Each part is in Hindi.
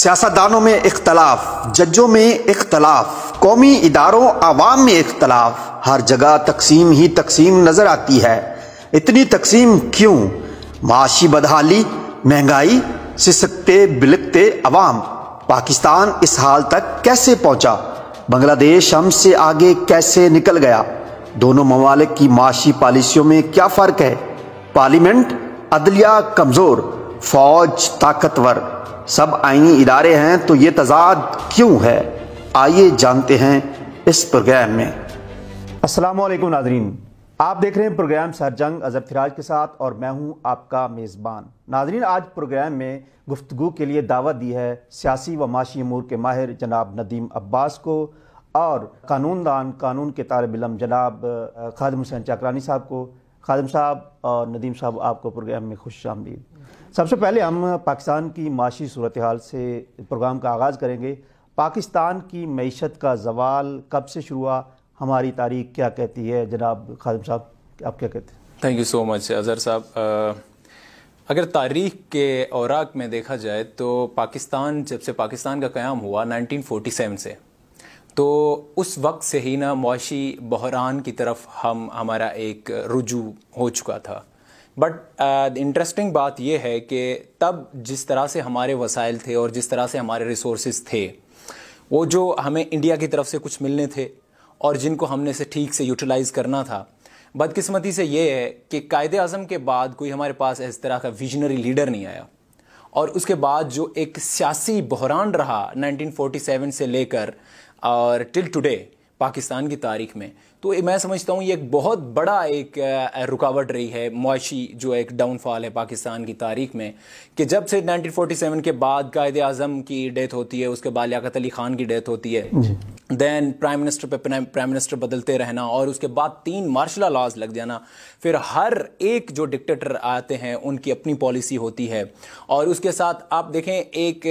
सियासतदानों में इख्तलाफ जजों में इख्तलाफ कौमी इदारों आवाम में इख्तलाफ हर जगह तकसीम ही तकसीम नज़र आती है इतनी तकसीम क्यों माशी बदहाली महंगाई सिसकते बिलकते अवाम पाकिस्तान इस हाल तक कैसे पहुंचा बांग्लादेश हम से आगे कैसे निकल गया दोनों ममालिक की माशी पॉलिसियों में क्या फ़र्क है पार्लियामेंट अदलिया कमज़ोर फौज ताकतवर सब आइनी इदारे हैं तो ये तजाद क्यों है आइए जानते हैं इस प्रोग्राम में अस्सलाम वालेकुम नाजरीन आप देख रहे हैं प्रोग्राम सरजंग अजहर फिराज के साथ और मैं हूं आपका मेज़बान नाजरीन आज प्रोग्राम में गुफ्तु के लिए दावत दी है सियासी व माशी अमूर के माहिर जनाब नदीम अब्बास को और कानून दान कानून के तालब इलम जनाब खादम हुसैन चाकरानी साहब को खादम साहब और नदीम साहब आपको प्रोग्राम में खुश आमदीद सबसे पहले हम पाकिस्तान की माशी सूरत हाल से प्रोग्राम का आगाज़ करेंगे पाकिस्तान की मीशत का जवाल कब से शुरू हुआ हमारी तारीख क्या कहती है जनाब खादम साहब आप क्या कहते हैं thank you so much Azhar साहब अगर तारीख के औराक में देखा जाए तो पाकिस्तान जब से पाकिस्तान का क़्याम हुआ 1947 से तो उस वक्त से ही ना मुशी बहरान की तरफ हम हमारा एक रुजू हो चुका था बट इंटरेस्टिंग uh, बात यह है कि तब जिस तरह से हमारे वसाइल थे और जिस तरह से हमारे रिसोर्स थे वो जो हमें इंडिया की तरफ से कुछ मिलने थे और जिनको हमने से ठीक से यूटिलाइज़ करना था बदकिस्मती से ये है कि कायद अज़म के बाद कोई हमारे पास इस तरह का विजनरी लीडर नहीं आया और उसके बाद जो एक सियासी बहरान रहा 1947 से लेकर और टिल टुडे पाकिस्तान की तारीख में तो मैं समझता हूँ ये एक बहुत बड़ा एक रुकावट रही है मुआशी जो एक डाउनफॉल है पाकिस्तान की तारीख में कि जब से 1947 के बाद कायद अजम की डेथ होती है उसके बाद लियात अली ख़ान की डेथ होती है दैन प्राइम मिनिस्टर पे प्राइम मिनिस्टर बदलते रहना और उसके बाद तीन मार्शल लॉज लग जाना फिर हर एक जो डिक्टेटर आते हैं उनकी अपनी पॉलिसी होती है और उसके साथ आप देखें एक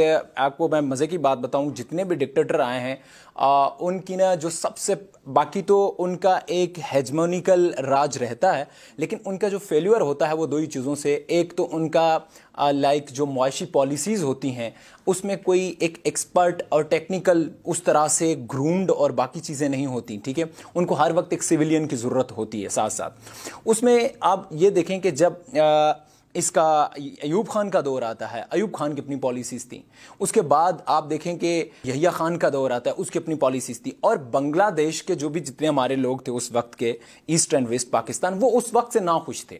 आपको मैं मज़े की बात बताऊं जितने भी डिक्टेटर आए हैं आ, उनकी ना जो सबसे बाकी तो उन उनका एक हेजमोनिकल राज रहता है लेकिन उनका जो फेल्यूर होता है वो दो ही चीज़ों से एक तो उनका लाइक जो मुआशी पॉलिसीज़ होती हैं उसमें कोई एक एक्सपर्ट और टेक्निकल उस तरह से ग्रूम्ड और बाकी चीज़ें नहीं होती ठीक है उनको हर वक्त एक सिविलियन की ज़रूरत होती है साथ साथ उसमें आप ये देखें कि जब आ, इसका अयूब खान का दौर आता है अयूब खान की अपनी पॉलिसीज़ थी उसके बाद आप देखें कि यहिया खान का दौर आता है उसकी अपनी पॉलिसीज़ थी और बांग्लादेश के जो भी जितने हमारे लोग थे उस वक्त के ईस्ट एंड वेस्ट पाकिस्तान वो उस वक्त से ना खुश थे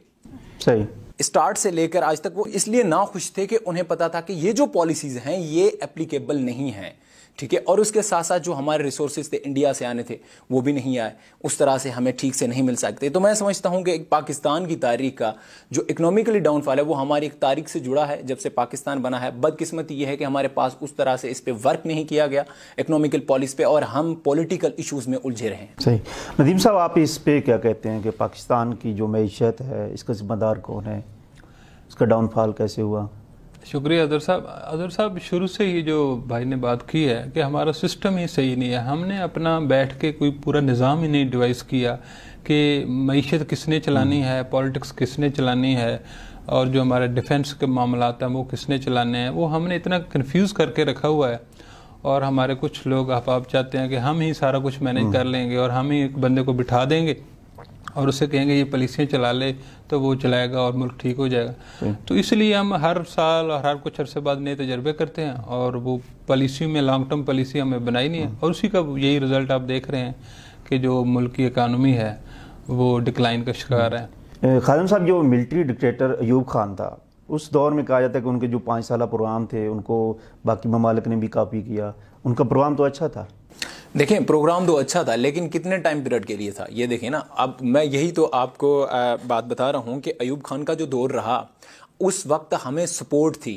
सही स्टार्ट से लेकर आज तक वो इसलिए ना खुश थे कि उन्हें पता था कि ये जो पॉलिसीज़ हैं ये एप्लीकेबल नहीं हैं ठीक है और उसके साथ साथ जो हमारे रिसोर्सेज थे इंडिया से आने थे वो भी नहीं आए उस तरह से हमें ठीक से नहीं मिल सकते तो मैं समझता हूँ कि एक पाकिस्तान की तारीख का जो इकनॉमिकली डाउनफॉल है वो हमारी एक तारीख से जुड़ा है जब से पाकिस्तान बना है बदकिस्मती ये है कि हमारे पास उस तरह से इस पर वर्क नहीं किया गया इकनॉमिकल पॉलिस पे और हम पोलिटिकल इशूज़ में उलझे रहे सही नदीम साहब आप इस पर क्या कहते हैं कि पाकिस्तान की जो मीशत है इसका जिम्मेदार कौन है उसका डाउनफॉल कैसे हुआ शुक्रिया अदर साहब अदर साहब शुरू से ही जो भाई ने बात की है कि हमारा सिस्टम ही सही नहीं है हमने अपना बैठ के कोई पूरा निज़ाम ही नहीं डिवाइस किया कि मीशत किसने चलानी हम्म। है पॉलिटिक्स किसने चलानी है और जो हमारे डिफेंस के मामला हैं वो किसने चलाने हैं वो हमने इतना कन्फ्यूज़ करके रखा हुआ है और हमारे कुछ लोग आप चाहते हैं कि हम ही सारा कुछ मैनेज हम्म। कर लेंगे और हम ही एक बंदे को बिठा देंगे और उसे कहेंगे ये पॉलिसियाँ चला ले तो वो चलाएगा और मुल्क ठीक हो जाएगा तो इसलिए हम हर साल और हर कुछ अरसे बाद नए तजर्बे करते हैं और वो पॉलिसी में लॉन्ग टर्म पॉलिसी हमें बनाई नहीं है हम्म। और उसी का यही रिजल्ट आप देख रहे हैं कि जो मुल्क की इकानमी है वो डिक्लाइन का शिकार है हम्म। खादम साहब जो मिलिट्री डिक्टेटर अयूब खान था उस दौर में कहा जाता है कि उनके जो पाँच साल प्रोग्राम थे उनको बाकी ममालिक ने भी कापी किया उनका प्रोग्राम तो अच्छा था देखें प्रोग्राम तो अच्छा था लेकिन कितने टाइम पीरियड के लिए था ये देखें ना अब मैं यही तो आपको बात बता रहा हूँ कि अयूब खान का जो दौर रहा उस वक्त हमें सपोर्ट थी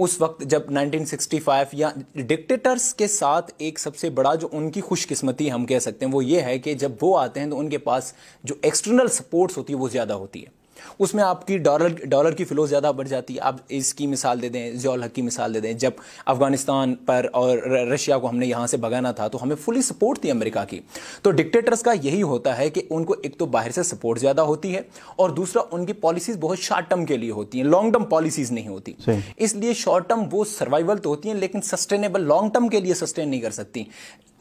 उस वक्त जब 1965 या डिक्टेटर्स के साथ एक सबसे बड़ा जो उनकी खुशकिस्मती हम कह सकते हैं वो ये है कि जब वो आते हैं तो उनके पास जो एक्सटर्नल सपोर्ट्स होती है वो ज़्यादा होती है उसमें आपकी डॉलर डॉलर की फ्लो ज़्यादा बढ़ जाती है आप इसकी मिसाल दे दें जॉल हक की मिसाल दे दें जब अफगानिस्तान पर और रशिया को हमने यहाँ से भगाना था तो हमें फुली सपोर्ट थी अमेरिका की तो डिक्टेटर्स का यही होता है कि उनको एक तो बाहर से सपोर्ट ज़्यादा होती है और दूसरा उनकी पॉलिसीज़ बहुत शॉर्ट टर्म के लिए होती हैं लॉन्ग टर्म पॉलिसीज़ नहीं होती इसलिए शॉर्ट टर्म वो सर्वाइवल तो होती हैं लेकिन सस्टेनेबल लॉन्ग टर्म के लिए सस्टेन नहीं कर सकती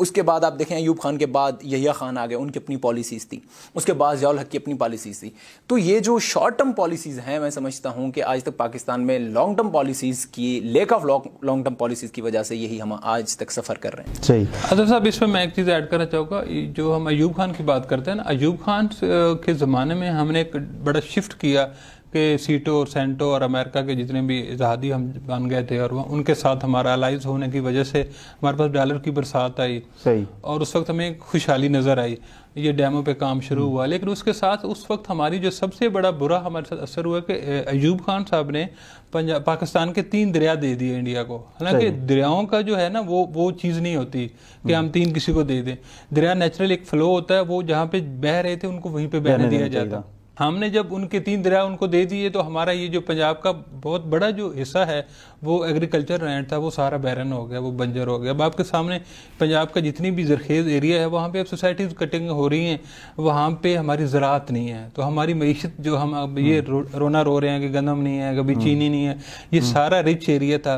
उसके बाद आप देखें अयूब खान के बाद यहिया खान आ गए उनकी अपनी पॉलिसीज़ थी उसके बाद जयाल हक की अपनी पॉलिसीज़ थी तो ये जो शॉर्ट टर्म पॉलिसीज़ हैं मैं समझता हूँ कि आज तक पाकिस्तान में लॉन्ग टर्म पॉलिसीज़ की lack of long term policies की वजह से यही हम आज तक सफ़र कर रहे हैं सही अच्छा साहब इसमें मैं एक चीज़ ऐड करना चाहूँगा जो हम अयूब खान की बात करते हैं ना अयूब खान के ज़माने में हमने एक बड़ा शिफ्ट किया के सीटो और सेंटो और अमेरिका के जितने भी इजहादी हम बन गए थे और उनके साथ हमारा अलाइज होने की वजह से हमारे पास डॉलर की बरसात आई सही और उस वक्त हमें खुशहाली नज़र आई ये डैमो पे काम शुरू हुआ लेकिन उसके साथ उस वक्त हमारी जो सबसे बड़ा बुरा हमारे साथ असर हुआ कि अयूब खान साहब ने पंजाब पाकिस्तान के तीन दरिया दे दिए इंडिया को हालांकि दरियाओं का जो है ना वो वो चीज़ नहीं होती कि हम्म। हम तीन किसी को दे दें दरिया नेचुरल एक फ्लो होता है वो जहाँ पे बह रहे थे उनको वहीं पे बहने दिया जाता हमने जब उनके तीन दरिया उनको दे दिए तो हमारा ये जो पंजाब का बहुत बड़ा जो हिस्सा है वो एग्रीकल्चर लैंड था वो सारा बैरन हो गया वो बंजर हो गया अब आपके सामने पंजाब का जितनी भी जरखेज़ एरिया है वहाँ पे अब सोसाइटीज़ कटिंग हो रही हैं वहाँ पे हमारी ज़रात नहीं है तो हमारी मीशत जो हम अब ये हम्म। रो, रोना रो रहे हैं कि गंदम नहीं है कभी हम्म। चीनी नहीं है ये हम्म। सारा रिच एरिया था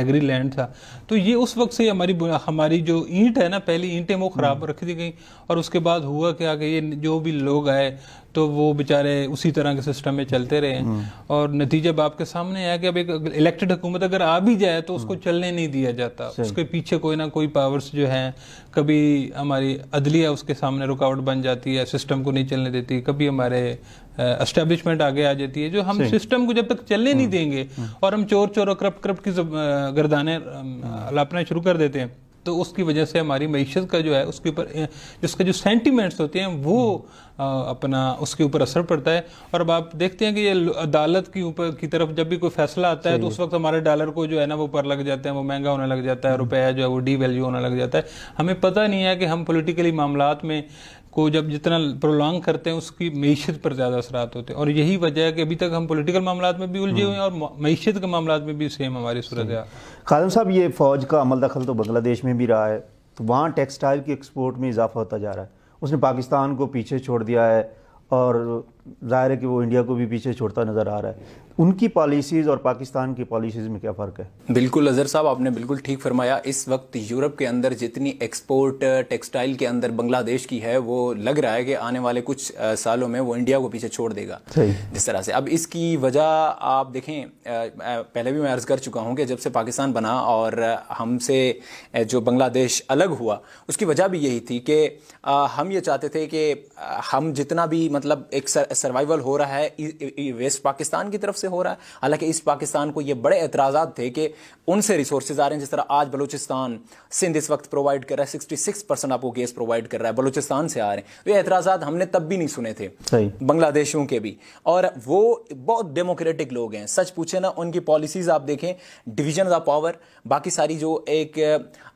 एग्री लैंड था तो ये उस वक्त से हमारी हमारी जो ईंट है ना पहली ईंटें वो ख़राब हम्म। रख दी गई और उसके बाद हुआ क्या कि ये जो भी लोग आए तो वो बेचारे उसी तरह के सिस्टम में चलते रहे हम्म। और नतीजा अब आपके सामने आया कि अब एक इलेक्टेड हुकूमत अगर आ भी जाए तो उसको हम्म। चलने नहीं दिया जाता उसके पीछे कोई ना कोई पावर्स जो हैं कभी हमारी अदलिया उसके सामने रुकावट बन जाती है सिस्टम को नहीं चलने देती कभी हमारे एस्टेब्लिशमेंट आगे आ जाती है जो हम सिस्टम को जब तक चलने नहीं hmm. देंगे hmm. और हम चोर चोर और करप्ट करप्ट की गर्दाने hmm. लापना शुरू कर देते हैं तो उसकी वजह से हमारी मीशत का जो है उसके ऊपर उसके जो सेंटीमेंट्स होते हैं वो आ, अपना उसके ऊपर असर पड़ता है और अब आप देखते हैं कि ये अदालत की ऊपर की तरफ जब भी कोई फैसला आता है तो उस वक्त हमारे डॉलर को जो है ना वो पर लग जाते हैं वो महंगा होने लग जाता है रुपया जो है वो डी वैल्यू होने लग जाता है हमें पता नहीं है कि हम पोलिटिकली मामला में को जब जितना प्रोलॉन्ग करते हैं उसकी मीशत पर ज़्यादा असरात होते हैं और यही वजह है कि अभी तक हम पोलिटिकल मामला में भी उलझे हम्म। हुए हैं और मीशत के मामला में भी सेम हमारी सूरत है खालम साहब ये फ़ौज का अमल दखल तो बांग्लादेश में भी रहा है तो वहाँ टेक्सटाइल की एक्सपोर्ट में इजाफा होता जा रहा है उसने पाकिस्तान को पीछे छोड़ दिया है और ज़ाहिर है कि वो इंडिया को भी पीछे छोड़ता नज़र आ रहा है उनकी पॉलिसीज़ और पाकिस्तान की पॉलिसीज़ में क्या फ़र्क है बिल्कुल अजहर साहब आपने बिल्कुल ठीक फरमाया इस वक्त यूरोप के अंदर जितनी एक्सपोर्ट टेक्सटाइल के अंदर बांग्लादेश की है वो लग रहा है कि आने वाले कुछ सालों में वो इंडिया को पीछे छोड़ देगा जिस तरह से अब इसकी वजह आप देखें पहले भी मैं अर्ज़ कर चुका हूँ कि जब से पाकिस्तान बना और हमसे जो बांग्लादेश अलग हुआ उसकी वजह भी यही थी कि हम ये चाहते थे कि हम जितना भी मतलब एक सर्वाइवल हो रहा है वेस्ट पाकिस्तान की तरफ से से हो रहा है हालांकि इस पाकिस्तान को ये बड़े एतराज़ा थे कि उनसे रिसोर्सेज आ रहे हैं जिस तरह आज बलूचिस्तान सिंध इस वक्त प्रोवाइड कर रहा है सिक्सटी सिक्स परसेंट आपको गैस प्रोवाइड कर रहा है बलूचिस्तान से आ रहे हैं तो ये एतराज़ा हमने तब भी नहीं सुने थे बांग्लादेशों के भी और वो बहुत डेमोक्रेटिक लोग हैं सच पूछे ना उनकी पॉलिसीज़ आप देखें डिविजन ऑफ पावर बाकी सारी जो एक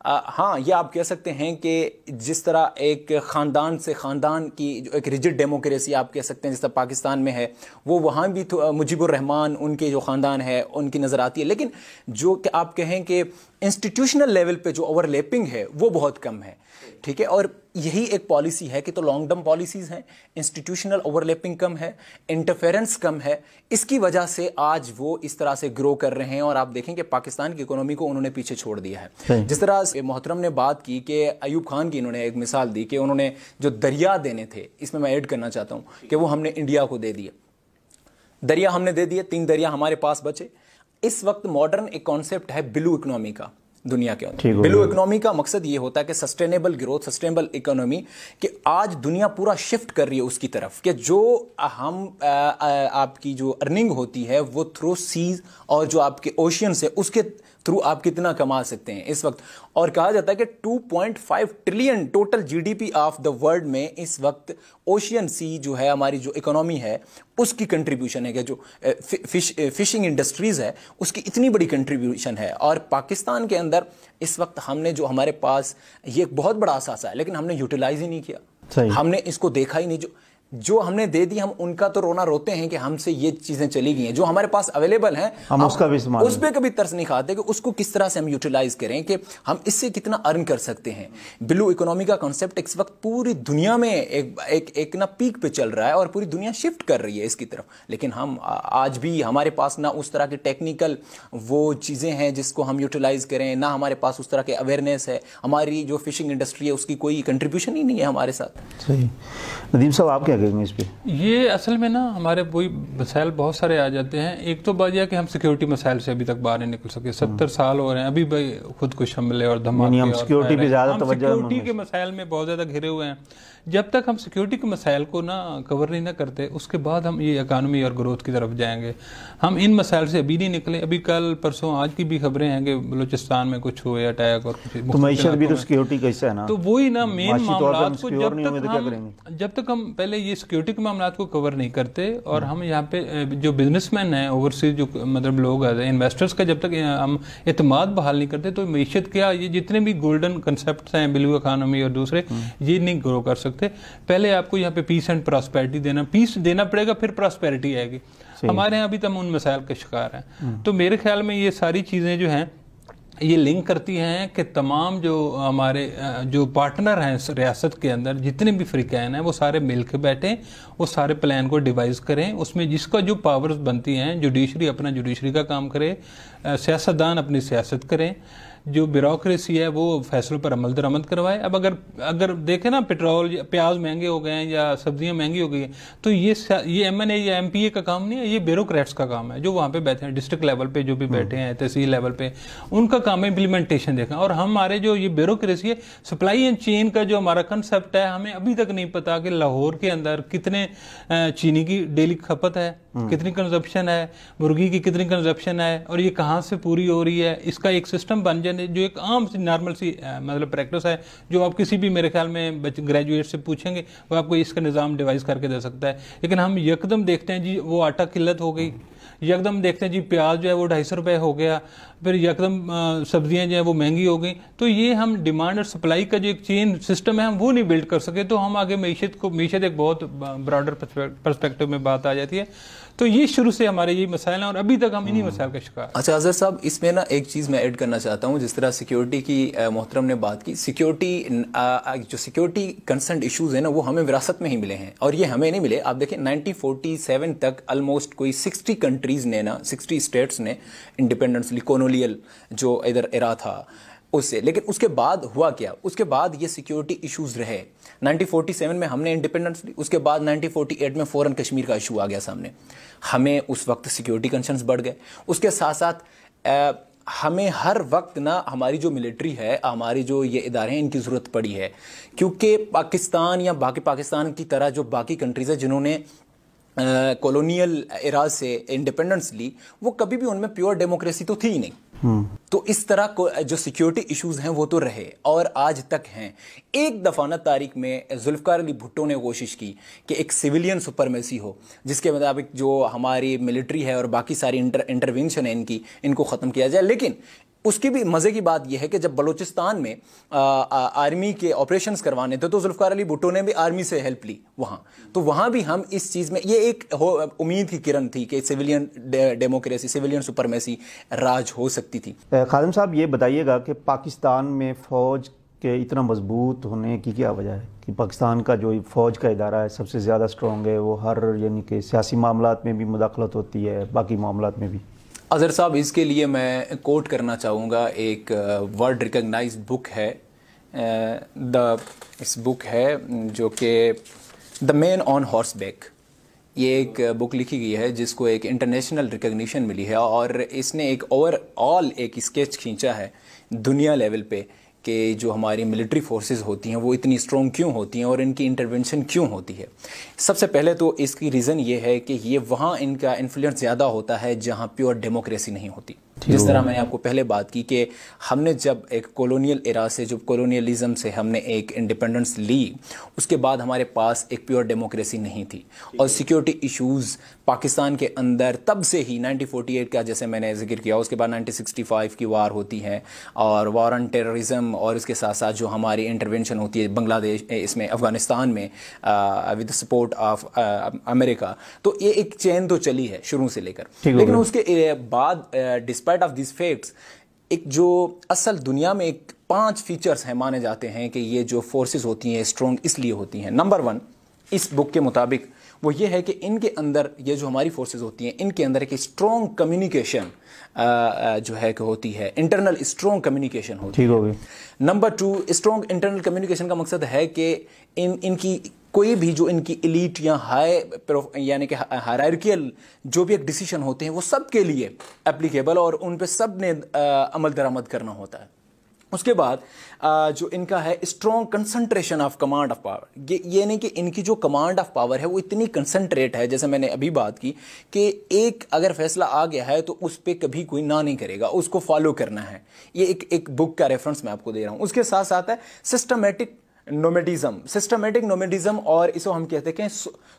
आ, हाँ ये आप कह सकते हैं कि जिस तरह एक ख़ानदान से ख़ानदान की जो एक रिजिड डेमोक्रेसी आप कह सकते हैं जिस तरह पाकिस्तान में है वो वहाँ भी मुजीबुर रहमान खानदान उनके जो ख़ानदान है उनकी नज़र आती है लेकिन जो कि आप कहें कि इंस्टीट्यूशनल लेवल पे जो ओवरलैपिंग है वो बहुत कम है ठीक है और यही एक पॉलिसी है कि तो लॉन्ग टर्म पॉलिसीज़ हैं इंस्टीट्यूशनल ओवरलैपिंग कम है इंटरफेरेंस कम है इसकी वजह से आज वो इस तरह से ग्रो कर रहे हैं और आप देखें कि पाकिस्तान की इकोनॉमी को उन्होंने पीछे छोड़ दिया है जिस तरह मोहतरम ने बात की कि अयूब खान की इन्होंने एक मिसाल दी कि उन्होंने जो दरिया देने थे इसमें मैं ऐड करना चाहता हूँ कि वो हमने इंडिया को दे दिया दरिया हमने दे दिए तीन दरिया हमारे पास बचे इस वक्त मॉडर्न एक कॉन्सेप्ट है ब्लू इकोनॉमी का दुनिया के अंदर बिलो इकोनॉमी का मकसद ये होता है कि सस्टेनेबल ग्रोथ सस्टेनेबल इकोनॉमी कि आज दुनिया पूरा शिफ्ट कर रही है उसकी तरफ कि जो हम आपकी जो अर्निंग होती है वो थ्रू सीज और जो आपके ओशियन है उसके थ्रू आप कितना कमा सकते हैं इस वक्त और कहा जाता है कि 2.5 trillion total GDP of the world में इस वक्त ओशियन सी जो है हमारी जो इकोनॉमी है उसकी कंट्रीब्यूशन है कि जो फिश, फिशिंग इंडस्ट्रीज है उसकी इतनी बड़ी कंट्रीब्यूशन है और पाकिस्तान के अंदर अंदर इस वक्त हमने जो हमारे पास ये बहुत बड़ा असासा है लेकिन हमने यूटिलाइज ही नहीं किया हमने इसको देखा ही नहीं जो जो हमने दे दी हम उनका तो रोना रोते हैं कि हमसे ये चीजें चली गई हैं जो हमारे पास अवेलेबल है हम उसका भी इस्तेमाल उस पर कभी तर्स नहीं खाते कि उसको किस तरह से हम यूटिलाइज करें कि हम इससे कितना अर्न कर सकते हैं ब्लू इकोनॉमी का कॉन्सेप्ट इस वक्त पूरी दुनिया में एक एक, एक ना पीक पे चल रहा है और पूरी दुनिया शिफ्ट कर रही है इसकी तरफ लेकिन हम आज भी हमारे पास ना उस तरह के टेक्निकल वो चीज़ें हैं जिसको हम यूटिलाइज करें ना हमारे पास उस तरह के अवेयरनेस है हमारी जो फिशिंग इंडस्ट्री है उसकी कोई कंट्रीब्यूशन ही नहीं है हमारे साथ सही नदीम साहब आप क्या लगेंगे इस पर ये असल में ना हमारे वही मसाइल बहुत सारे आ जाते हैं एक तो बात यह कि हम सिक्योरिटी मसाइल से अभी तक बाहर नहीं निकल सके सत्तर हम्म। साल हो रहे हैं अभी भाई को हमले और धमाके सिक्योरिटी सिक्योरिटी के मसाइल में बहुत ज़्यादा घिरे हुए हैं जब तक हम सिक्योरिटी के मसाइल को ना कवर नहीं ना करते उसके बाद हम ये इकानमी और ग्रोथ की तरफ जाएंगे हम इन मसाइल से अभी नहीं निकले अभी कल परसों आज की भी खबरें हैं कि बलूचिस्तान में कुछ हुए अटैक और कुछ तो भी तो सिक्योरिटी कैसा है ना तो वही ना मेन मामला जब तक हम पहले ये सिक्योरिटी के मामला को कवर नहीं करते और हम यहाँ पे जो बिजनेसमैन हैं ओवरसीज जो मतलब लोग आते हैं इन्वेस्टर्स का जब तक हम इतमाद बहाल नहीं करते तो मीशत क्या ये जितने भी गोल्डन कंसेप्ट हैं बिलू इकानमी और दूसरे हम्म। ये नहीं ग्रो कर सकते पहले आपको यहाँ पे पीस एंड प्रॉस्पैरिटी देना पीस देना पड़ेगा फिर प्रॉस्पैरिटी आएगी हमारे यहाँ अभी तक उन मसायल का शिकार हैं हम्म। तो मेरे ख्याल में ये सारी चीज़ें जो हैं ये लिंक करती हैं कि तमाम जो हमारे जो पार्टनर हैं रियासत के अंदर जितने भी फ्रीकैन हैं वो सारे मिल के बैठें वो सारे प्लान को डिवाइस करें उसमें जिसका जो पावर्स बनती हैं जुडिशरी अपना जुडिशरी का काम करे सियासतदान अपनी सियासत करें जो ब्यूरोसी है वो फैसलों पर अमल दरामद करवाए अब अगर अगर देखें ना पेट्रोल प्याज महंगे हो गए हैं या सब्जियां महंगी हो गई हैं तो ये ये एम एन ए या एम पी ए का काम नहीं है ये ब्यूरोक्रेट्स का काम है जो वहाँ पे बैठे हैं डिस्ट्रिक्ट लेवल पे जो भी हम्म। बैठे हैं तहसील लेवल पे उनका काम है इम्प्लीमेंटेशन देखना और हमारे जो ये ब्यूरोसी है सप्लाई एंड चेन का जो हमारा कंसेप्ट है हमें अभी तक नहीं पता कि लाहौर के अंदर कितने चीनी की डेली खपत है हम्म। कितनी कंजप्शन है मुर्गी की कितनी कंजप्शन है और ये कहाँ से पूरी हो रही है इसका एक सिस्टम बन जाने जो एक आम सी नॉर्मल सी मतलब प्रैक्टिस है जो आप किसी भी मेरे ख्याल में ग्रेजुएट से पूछेंगे वो आपको इसका निज़ाम डिवाइस करके दे सकता है लेकिन हम यकदम देखते हैं जी वो आटा किल्लत हो गई यकदम देखते हैं जी प्याज जो है वो ढाई सौ रुपये हो गया फिर यकदम सब्जियां जो है वो महंगी हो गई तो ये हम डिमांड और सप्लाई का जो एक चेन सिस्टम है हम वो नहीं बिल्ड कर सके तो हम आगे मीशत को मीशत एक बहुत ब्रॉडर पर्सपेक्टिव में बात आ जाती है तो ये शुरू से हमारे ये मसाइल हैं और अभी तक हम इन्हीं हम्म। मसाइल का शिकार अच्छा अजहर साहब इसमें ना एक चीज़ मैं ऐड करना चाहता हूँ जिस तरह सिक्योरिटी की मोहतरम ने बात की सिक्योरिटी जो सिक्योरिटी कंसर्न इशूज़ हैं ना वो हमें विरासत में ही मिले हैं और ये हमें नहीं मिले आप देखें नाइनटीन तक ऑलमोस्ट कोई सिक्सटी कंट्रीज़ ने ना सिक्सटी स्टेट्स ने इंडिपेंडेंसली कॉलोनियल जो इधर इरा था उससे लेकिन उसके बाद हुआ क्या उसके बाद ये सिक्योरिटी इश्यूज रहे 1947 में हमने इंडिपेंडेंस ली उसके बाद 1948 में फ़ौरन कश्मीर का इशू आ गया सामने हमें उस वक्त सिक्योरिटी कंसर्न्स बढ़ गए उसके साथ साथ ए, हमें हर वक्त ना हमारी जो मिलिट्री है हमारी जो ये इदारे हैं इनकी ज़रूरत पड़ी है क्योंकि पाकिस्तान या बाकी पाकिस्तान की तरह जो बाकी कंट्रीज़ है जिन्होंने कॉलोनियल इराज से इंडिपेंडेंस ली वो कभी भी उनमें प्योर डेमोक्रेसी तो थी ही नहीं तो इस तरह को जो सिक्योरिटी इश्यूज हैं वो तो रहे और आज तक हैं एक न तारीख में जुल्फकार अली भुट्टो ने कोशिश की कि एक सिविलियन सुपरमेसी हो जिसके मुताबिक जो हमारी मिलिट्री है और बाकी सारी इंटर इंटरवेंशन है इनकी इनको ख़त्म किया जाए लेकिन उसकी भी मज़े की बात यह है कि जब बलूचिस्तान में आ, आ, आर्मी के ऑपरेशन करवाने थे तो जुल्फकार अली भुट्टो ने भी आर्मी से हेल्प ली वहाँ तो वहाँ भी हम इस चीज़ में ये एक उम्मीद की किरण थी कि सिविलियन डेमोक्रेसी सिविलियन सुपरमेसी राज हो सकती थी खादम साहब ये बताइएगा कि पाकिस्तान में फ़ौज के इतना मजबूत होने की क्या वजह है कि पाकिस्तान का जो फ़ौज का इदारा है सबसे ज़्यादा स्ट्रॉन्ग है वो हर यानी कि सियासी मामला में भी मुदाखलत होती है बाकी मामला में भी अजहर साहब इसके लिए मैं कोट करना चाहूँगा एक वर्ल्ड रिकग्नाइज बुक है द इस बुक है जो कि the man on horseback ये एक बुक लिखी गई है जिसको एक इंटरनेशनल रिकग्निशन मिली है और इसने एक ओवरऑल एक स्केच खींचा है दुनिया लेवल पे कि जो हमारी मिलिट्री फोर्सेस होती हैं वो इतनी स्ट्रॉन्ग क्यों होती हैं और इनकी इंटरवेंशन क्यों होती है सबसे पहले तो इसकी रीज़न ये है कि ये वहाँ इनका इन्फ्लुएंस ज़्यादा होता है जहाँ प्योर डेमोक्रेसी नहीं होती जिस तरह मैंने आपको पहले बात की कि हमने जब एक कॉलोनियल एरा से जब कॉलोनियलिज्म से हमने एक इंडिपेंडेंस ली उसके बाद हमारे पास एक प्योर डेमोक्रेसी नहीं थी और सिक्योरिटी इश्यूज पाकिस्तान के अंदर तब से ही 1948 का जैसे मैंने जिक्र किया उसके बाद 1965 की वार होती है और वार ऑन टेररिज्म और इसके साथ साथ जो हमारी इंटरवेंशन होती है बांग्लादेश इसमें अफगानिस्तान में विद सपोर्ट ऑफ अमेरिका तो ये एक चैन तो चली है शुरू से लेकर लेकिन उसके बाद despite of this facts एक जो असल दुनिया में एक पांच फीचर्स हैं माने जाते हैं कि ये जो फोर्सेस होती हैं स्ट्रॉन्ग इसलिए होती हैं नंबर वन इस बुक के मुताबिक वो ये है कि इनके अंदर ये जो हमारी फोर्सेस होती हैं इनके अंदर एक स्ट्रॉन्ग कम्युनिकेशन जो है कि होती है इंटरनल स्ट्रॉन्ग कम्युनिकेशन होती है number two strong internal communication का मकसद है कि इन इनकी कोई भी जो इनकी इलीट या हाई यानी कि हरकियल जो भी एक डिसीशन होते हैं वो सब के लिए एप्लीकेबल और उन पर सब ने अमल दरामद करना होता है उसके बाद जो इनका है strong concentration of command of power ये यानी कि इनकी जो कमांड ऑफ पावर है वो इतनी कंसनट्रेट है जैसे मैंने अभी बात की कि एक अगर फैसला आ गया है तो उस पर कभी कोई ना नहीं करेगा उसको फॉलो करना है ये एक एक बुक का रेफरेंस मैं आपको दे रहा हूँ उसके साथ साथ है सिस्टमेटिक नोमेडिज्म सिस्टमेटिक नोमेडिज्म और इसको हम कहते हैं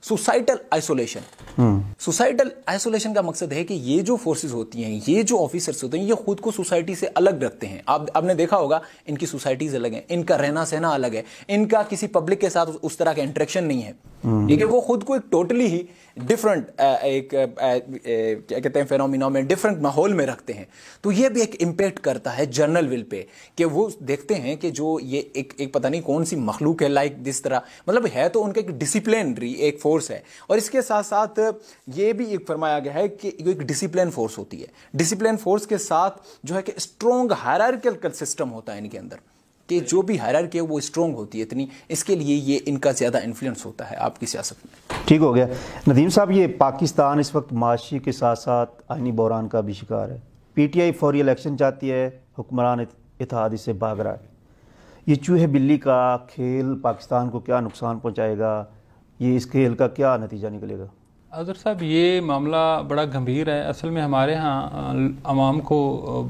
सुसाइटल आइसोलेशन सुसाइटल आइसोलेशन का मकसद है कि ये जो फोर्सेस होती हैं ये जो ऑफिसर्स होते हैं ये खुद को सोसाइटी से अलग रखते हैं आप आपने देखा होगा इनकी सोसाइटीज अलग हैं इनका रहना सहना अलग है इनका किसी पब्लिक के साथ उस तरह का इंट्रेक्शन नहीं है है वो खुद को एक टोटली ही डिफरेंट एक क्या कहते हैं फेनोमिना में डिफरेंट माहौल में रखते हैं तो ये भी एक इम्पेक्ट करता है जनरल विल पे कि वो देखते हैं कि जो ये एक एक पता नहीं कौन सी मखलूक है लाइक जिस तरह मतलब है तो उनका एक डिसिप्लिनरी एक फोर्स है और इसके साथ साथ ये भी एक फरमाया गया है कि एक डिसिप्लिन फोर्स होती है डिसिप्लिन फोर्स के साथ जो है कि स्ट्रॉन्ग हायरार्किकल सिस्टम होता है इनके अंदर कि जो भी हायरार्की के वो स्ट्रॉन्ग होती है इतनी इसके लिए ये इनका ज़्यादा इन्फ्लुएंस होता है आपकी सियासत में ठीक हो गया नदीम साहब ये पाकिस्तान इस वक्त माशी के साथ साथ आइनी बहरान का भी शिकार है पी टी आई फौरी इलेक्शन चाहती है हुक्मरान इतिहाद से भाग रहा है ये चूहे बिल्ली का खेल पाकिस्तान को क्या नुकसान पहुँचाएगा ये इस खेल का क्या नतीजा निकलेगा अजहर साहब ये मामला बड़ा गंभीर है असल में हमारे यहाँ आवाम को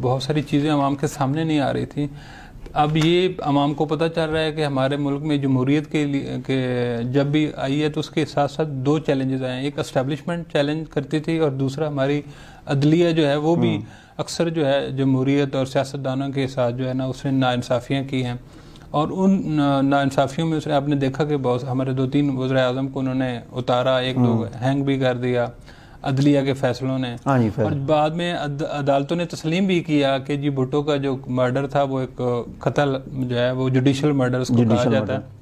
बहुत सारी चीज़ें आवाम के सामने नहीं आ रही थी अब ये आवाम को पता चल रहा है कि हमारे मुल्क में जमहूरीत के लिए के जब भी आई है तो उसके साथ साथ दो चैलेंजेस आए हैं एक इस्टेबलिशमेंट चैलेंज करती थी और दूसरा हमारी अदलिया जो है वो भी हम्म। अक्सर जो है जमहूरीत और सियासतदानों के साथ जो है ना उसने नाानसाफ़ियाँ की हैं और उन नाानसाफ़ियों में उसने आपने देखा कि बहुत हमारे दो तीन वज्र अजम को उन्होंने उतारा एक दो हैंग हम्म। भी कर दिया अदलिया के फैसलों ने हाँ और बाद में अद, अदालतों ने तस्लीम भी किया कि जी भुट्टो का जो मर्डर था वो एक कत्ल जो है वो जुडिशल मर्डर उसको कहा जाता है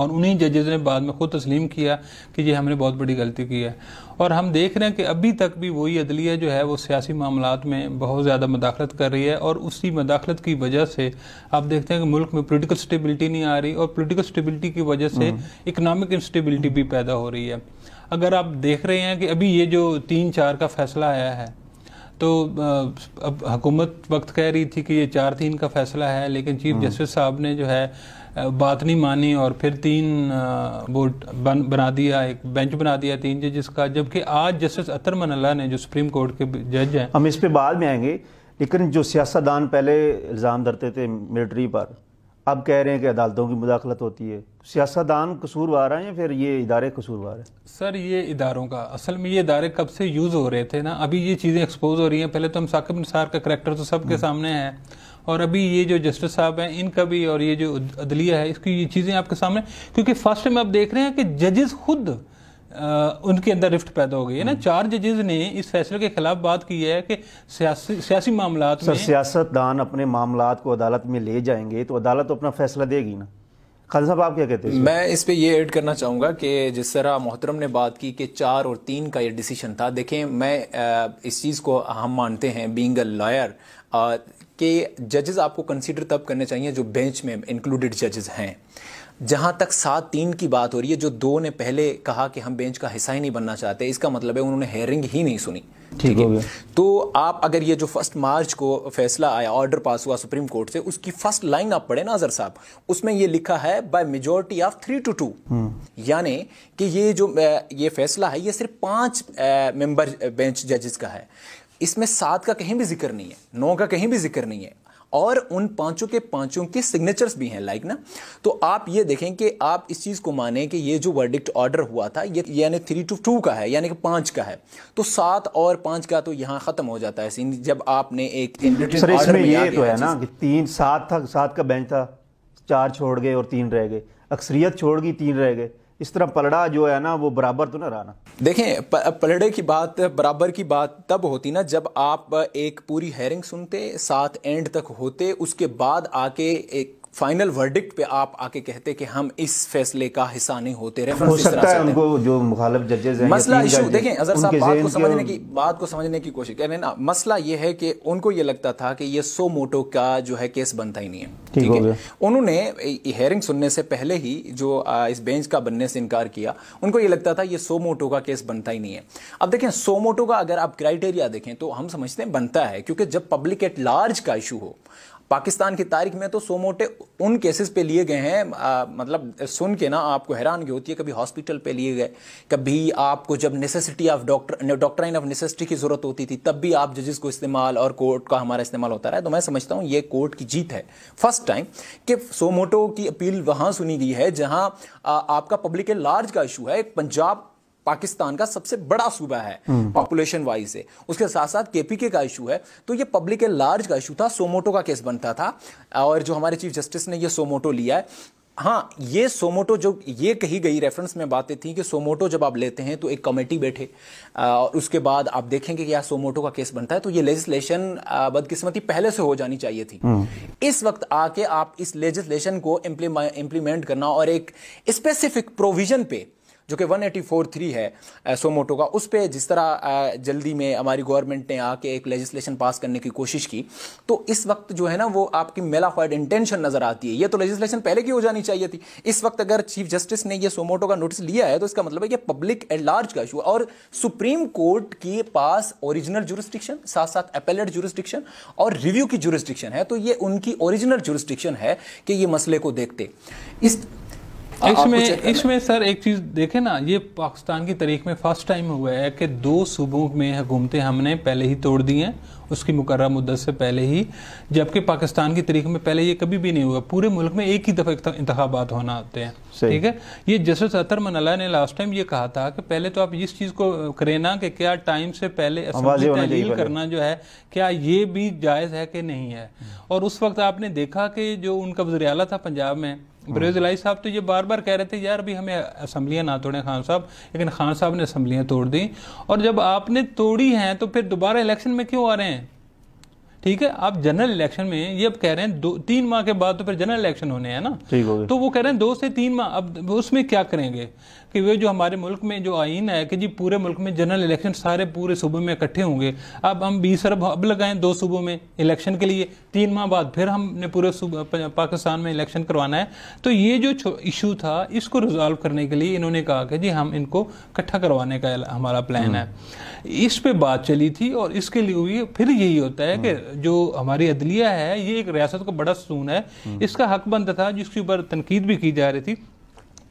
और उन्हीं जजेज ने बाद में खुद तस्लीम किया कि ये हमने बहुत बड़ी गलती की है और हम देख रहे हैं कि अभी तक भी वही अदलिया जो है वो सियासी मामला में बहुत ज़्यादा मदाखलत कर रही है और उसी मदाखलत की वजह से आप देखते हैं कि मुल्क में पोलिटिकल स्टेबिलिटी नहीं आ रही और पोलिटिकल स्टेबिलिटी की वजह से इकनॉमिक हम्म। इंस्टेबिलिटी भी पैदा हो रही है अगर आप देख रहे हैं कि अभी ये जो तीन चार का फैसला आया है तो अब हुकूमत वक्त कह रही थी कि ये चार तीन का फैसला है लेकिन चीफ हम्म। जस्टिस साहब ने जो है बात नहीं मानी और फिर तीन बोर्ड बन बना दिया एक बेंच बना दिया तीन जज का जबकि आज जस्टिस अतर मनल्ला ने जो सुप्रीम कोर्ट के जज हैं हम इस पे बाद में आएंगे लेकिन जो सियासतदान पहले इल्ज़ाम धरते थे मिलिट्री पर अब कह रहे हैं कि अदालतों की मुदाखलत होती है सियासतदान कसूरवार हैं या फिर ये इदारे कसूरवार हैं सर ये इदारों का असल में ये इदारे कब से यूज़ हो रहे थे ना अभी ये चीज़ें एक्सपोज हो रही हैं पहले तो हम साकिब निसार का करेक्टर तो सबके हम्म। सामने है और अभी ये जो जस्टिस साहब हैं इनका भी और ये जो अदलिया है इसकी ये चीज़ें आपके सामने क्योंकि फर्स्ट में आप देख रहे हैं कि जजेस खुद उनके अंदर रिफ्ट पैदा हो गई है ना हम्म। चार जजेज ने इस फैसले के खिलाफ बात की है कि सियासी मामला सर सियासतदान अपने मामला को अदालत में ले जाएंगे तो अदालत तो अपना फैसला देगी ना खान साहब आप क्या कहते हैं मैं इस पे ये ऐड करना चाहूँगा कि जिस तरह मोहतरम ने बात की कि चार और तीन का ये डिसीशन था देखें मैं इस चीज़ को हम मानते हैं बींग अ लॉयर कि जजेस आपको कंसीडर तब करने चाहिए जो बेंच में इंक्लूडेड जजेस हैं जहां तक सात तीन की बात हो रही है जो दो ने पहले कहा कि हम बेंच का हिस्सा ही नहीं बनना चाहते इसका मतलब है उन्होंने हेयरिंग ही नहीं सुनी ठीक है तो आप अगर ये जो फर्स्ट मार्च को फैसला आया ऑर्डर पास हुआ सुप्रीम कोर्ट से उसकी फर्स्ट लाइन आप पढ़े ना अजहर साहब उसमें ये लिखा है by majority of three two two यानी कि ये जो ये फैसला है ये सिर्फ पांच मेंबर बेंच जजेस का है इसमें सात का कहीं भी जिक्र नहीं है नौ का कहीं भी जिक्र नहीं है और उन पांचों के पांचों के सिग्नेचर्स भी हैं लाइक ना तो आप ये देखें कि आप इस चीज़ को माने कि ये जो वर्डिक्ट ऑर्डर हुआ था ये यानी थ्री टू टू का है यानी कि पांच का है तो सात और पांच का तो यहां ख़त्म हो जाता है सीन जब आपने एक सर इसमें ये तो है ना कि तीन सात था सात का बेंच था चार छोड़ गए और तीन रह गए अक्सरियत छोड़ गई तीन रह गए इस तरह पलड़ा जो है ना वो बराबर तो ना रहा ना देखें पलड़े की बात बराबर की बात तब होती ना जब आप एक पूरी हेयरिंग सुनते साथ एंड तक होते उसके बाद आके एक फाइनल वर्डिक्ट पे आप आके कहते कि हम इस फैसले का हिस्सा नहीं होते रहे हो सकता है उनको जो मुखालिफ जजेज हैं मसला इशू देखें अजहर साहब बात को समझने की बात को समझने की कोशिश करें ना मसला ये है कि उनको ये लगता था कि ये सो मोटो का जो है केस बनता ही नहीं है ठीक है उन्होंने हेयरिंग सुनने से पहले ही जो इस बेंच का बनने से इनकार किया उनको ये लगता था ये सो मोटो का केस बनता ही नहीं है अब देखें सो मोटो का अगर आप क्राइटेरिया देखें तो हम समझते हैं बनता है क्योंकि जब पब्लिक एट लार्ज का इशू हो पाकिस्तान की तारीख में तो सो मोटे उन केसेस पे लिए गए हैं आ, मतलब सुन के ना आपको हैरान की होती है कभी हॉस्पिटल पे लिए गए कभी आपको जब necessity of doctor doctrine of necessity की ज़रूरत होती थी तब भी आप जजेस को इस्तेमाल और कोर्ट का हमारा इस्तेमाल होता रहा तो मैं समझता हूँ ये कोर्ट की जीत है फर्स्ट टाइम कि सोमोटो की अपील वहाँ सुनी गई है जहाँ आपका पब्लिक लार्ज का इशू है पंजाब पाकिस्तान का सबसे बड़ा सूबा है पॉपुलेशन वाइज से उसके साथ साथ केपीके का इशू है तो ये पब्लिक लार्ज का इशू था सोमोटो का केस बनता था और जो हमारे चीफ जस्टिस ने ये सोमोटो लिया है हाँ ये सोमोटो जो ये कही गई रेफरेंस में बातें थी कि सोमोटो जब आप लेते हैं तो एक कमेटी बैठे और उसके बाद आप देखेंगे कि यह सोमोटो का केस बनता है तो ये लेजिस्लेशन बदकिस्मती पहले से हो जानी चाहिए थी हम्म। इस वक्त आके आप इस लेजिस्लेशन को इम्प्लीमेंट करना और एक स्पेसिफिक प्रोविजन पे जो कि वन एटी फोर थ्री है सोमोटो का उस पर जिस तरह जल्दी में हमारी गवर्नमेंट ने आके एक लेजिस्लेशन पास करने की कोशिश की तो इस वक्त जो है ना वो आपकी मेलाफाइड इंटेंशन नजर आती है ये तो लेजिस्लेशन पहले की हो जानी चाहिए थी इस वक्त अगर चीफ जस्टिस ने यह सोमोटो का नोटिस लिया है तो इसका मतलब है कि पब्लिक एट लार्ज का इशू और सुप्रीम कोर्ट के पास ओरिजिनल जुरिस्टिक्शन साथ साथ अपेलेट जुरिस्टिक्शन और रिव्यू की जुरिस्टिक्शन है तो ये उनकी ओरिजिनल जुरिस्टिक्शन है कि ये मसले को देखते इस इसमें इसमें सर एक चीज देखे ना ये पाकिस्तान की तारीख में फर्स्ट टाइम हुआ है कि दो सूबों में हुकूमते हमने पहले ही तोड़ दी हैं उसकी मुकर मुद्दत से पहले ही जबकि पाकिस्तान की तारीख में पहले ये कभी भी नहीं हुआ पूरे मुल्क में एक ही दफ़ा इंतबात होना आते हैं ठीक है ये जस्टिस अतर मनला ने लास्ट टाइम ये कहा था कि पहले तो आप इस चीज़ को करें ना कि क्या टाइम से पहले तहलील करना जो है क्या ये भी जायज़ है कि नहीं है और उस वक्त आपने देखा कि जो उनका वजरियाला था पंजाब में हाँ। बरेजलाई साहब तो ये बार बार कह रहे थे यार अभी हमें असम्बलियाँ ना तोड़ें खान साहब लेकिन खान साहब ने असम्बलियाँ तोड़ दी और जब आपने तोड़ी हैं तो फिर दोबारा इलेक्शन में क्यों आ रहे हैं ठीक है आप जनरल इलेक्शन में ये अब कह रहे हैं दो तीन माह के बाद तो फिर जनरल इलेक्शन होने हैं ना तो वो कह रहे हैं दो से तीन माह अब उसमें क्या करेंगे कि वे जो हमारे मुल्क में जो आइन है कि जी पूरे मुल्क में जनरल इलेक्शन सारे पूरे सूबे में इकट्ठे होंगे अब हम बीस अरब अब लगाएं दो सूबों में इलेक्शन के लिए तीन माह बाद फिर हमने पूरे पाकिस्तान में इलेक्शन करवाना है तो ये जो इशू था इसको रिजॉल्व करने के लिए इन्होंने कहा कि जी हम इनको इकट्ठा करवाने का हमारा प्लान है हम्म। इस पर बात चली थी और इसके लिए फिर यही होता है कि हम्म। जो हमारी अदलिया है ये एक रियासत को बड़ा सुसून है हम्म। इसका हक बनता था जिसके ऊपर तनकीद भी की जा रही थी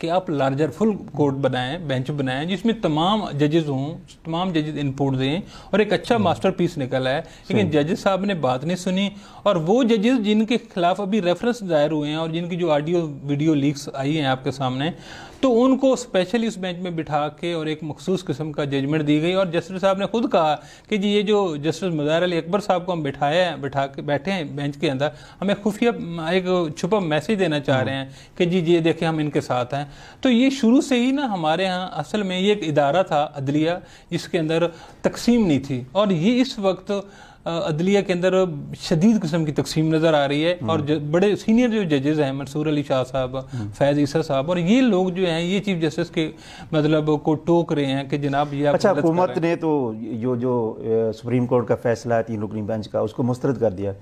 कि आप लार्जर फुल कोर्ट बनाएं बेंच बनाएं जिसमें तमाम जजेस हों तमाम जजेस इनपुट दें और एक अच्छा मास्टर हम्म। पीस निकल आए लेकिन जजेस साहब ने बात नहीं सुनी और वो जजेस जिनके खिलाफ अभी रेफरेंस दायर हुए हैं और जिनकी जो ऑडियो वीडियो लीक्स आई हैं आपके सामने तो उनको स्पेशली उस बेंच में बिठा के और एक मखसूस किस्म का जजमेंट दी गई और जस्टिस साहब ने खुद कहा कि जी ये जो जस्टिस मज़ार अली अकबर साहब को हम बिठाए हैं बिठा के बैठे हैं बेंच के अंदर हमें खुफिया एक छुपा मैसेज देना चाह रहे हैं हाँ। कि जी ये देखें हम इनके साथ हैं तो ये शुरू से ही ना हमारे यहाँ असल में ये एक इदारा था अदलिया जिसके अंदर तकसीम नहीं थी और ये इस वक्त अदलिया के अंदर शदीद किस्म की तकसीम नज़र आ रही है हम्म। और बड़े सीनियर जो जजेज़ हैं मंसूर अली शाह साहब हम्म। फैज़ ईसा साहब और ये लोग जो हैं ये चीफ जस्टिस के मतलब को टोक रहे हैं कि जनाब ये अच्छा हुकूमत ने तो जो जो सुप्रीम कोर्ट का फैसला है तीन रुकनी बेंच का उसको मुस्रद कर दिया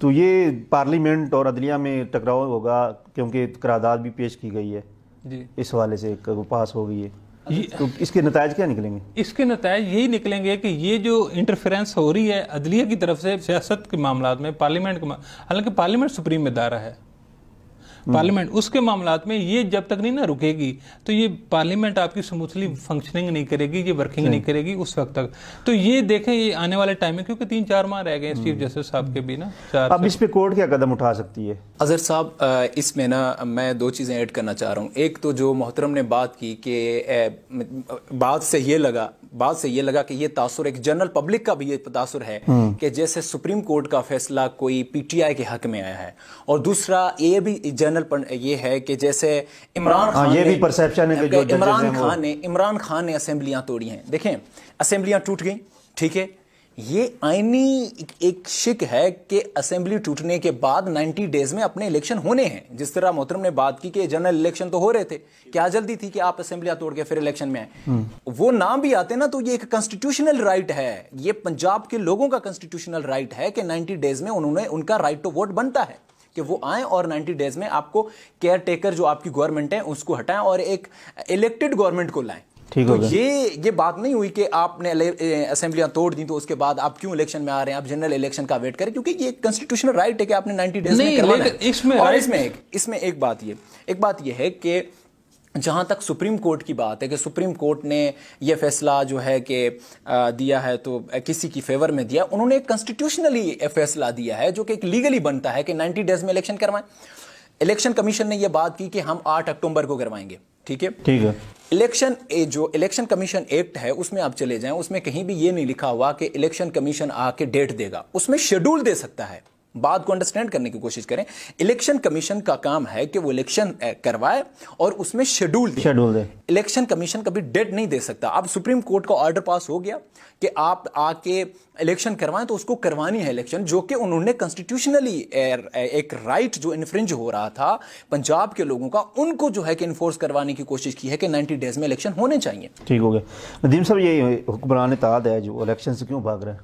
तो ये पार्लियामेंट और अदलिया में टकराव होगा क्योंकि करारदाद भी पेश की गई है जी इस हवाले से पास हो गई है तो इसके नतज क्या निकलेंगे इसके नतज यही निकलेंगे कि ये जो इंटरफेरेंस हो रही है अदलिया की तरफ से सियासत के मामला में पार्लियामेंट के हालांकि पार्लियामेंट सुप्रीम इदारा है पार्लियामेंट उसके मामला में ये जब तक नहीं ना रुकेगी तो ये पार्लियामेंट आपकी स्मूथली फंक्शनिंग नहीं करेगी ये वर्किंग नहीं करेगी उस वक्त तक तो ये देखें ये आने वाले टाइम में क्योंकि तीन चार माह रह गए चीफ जस्टिस हम्म। साहब के भी ना चार अब इस पे कोर्ट क्या कदम उठा सकती है अजहर साहब इसमें ना मैं दो चीज़ें ऐड करना चाह रहा हूँ एक तो जो मोहतरम ने बात की कि बात से ये लगा बाद से ये लगा कि ये तासुर एक जनरल पब्लिक का भी ये तासुर है हम्म। कि जैसे सुप्रीम कोर्ट का फैसला कोई पीटीआई के हक में आया है और दूसरा ये भी जनरल ये है कि जैसे इमरान हाँ, खान ये भी परसेप्शन है इमरान खान ने इमरान खान ने असेंबलियां तोड़ी हैं देखें असेंबलियां टूट गई ठीक है ये आईनी एक शिक है कि असेंबली टूटने के बाद 90 डेज में अपने इलेक्शन होने हैं जिस तरह मोहतरम ने बात की कि जनरल इलेक्शन तो हो रहे थे क्या जल्दी थी कि आप असेंबलियां तोड़ के फिर इलेक्शन में आए हम्म। वो नाम भी आते ना तो ये एक कॉन्स्टिट्यूशनल राइट है ये पंजाब के लोगों का कॉन्स्टिट्यूशनल राइट है कि नाइन्टी डेज में उन्होंने उनका राइट टू तो वोट बनता है कि वो आए और 90 डेज में आपको केयर टेकर जो आपकी गवर्नमेंट है उसको हटाएं और एक इलेक्टेड गवर्नमेंट को लाएं ठीक तो ये ये बात नहीं हुई कि आपने असेंबलियां तोड़ दी तो उसके बाद आप क्यों इलेक्शन में आ रहे हैं आप जनरल इलेक्शन का वेट करें क्योंकि ये कॉन्स्टिट्यूशनल राइट है कि आपने 90 डेज में करवाना है इसमें और इसमें एक इसमें एक बात ये एक बात ये है कि जहां तक सुप्रीम कोर्ट की बात है कि सुप्रीम कोर्ट ने यह फैसला जो है कि दिया है तो किसी की फेवर में दिया उन्होंने एक कॉन्स्टिट्यूशनली फैसला दिया है जो कि एक लीगली बनता है कि 90 डेज में इलेक्शन करवाएं इलेक्शन कमीशन ने यह बात की कि हम 8 अक्टूबर को करवाएंगे ठीक है ठीक है इलेक्शन जो इलेक्शन कमीशन एक्ट है उसमें आप चले जाएं उसमें कहीं भी ये नहीं लिखा हुआ कि इलेक्शन कमीशन आके डेट देगा उसमें शेड्यूल दे सकता है बात को अंडरस्टैंड करने की कोशिश करें इलेक्शन कमीशन का काम है कि वो इलेक्शन करवाए और उसमें शेड्यूल शेड्यूल दे इलेक्शन कमीशन कभी डेड नहीं दे सकता अब सुप्रीम कोर्ट का ऑर्डर पास हो गया कि आप आके इलेक्शन करवाएं तो उसको करवानी है इलेक्शन जो कि उन्होंने कॉन्स्टिट्यूशनली एक राइट right जो इन्फ्रिंज हो रहा था पंजाब के लोगों का उनको जो है कि इन्फोर्स करवाने की कोशिश की है कि 90 डेज में इलेक्शन होने चाहिए ठीक हो गया नदीम साहब ये हुक्मरान इतिहाद है जो इलेक्शन से क्यों भाग रहे हैं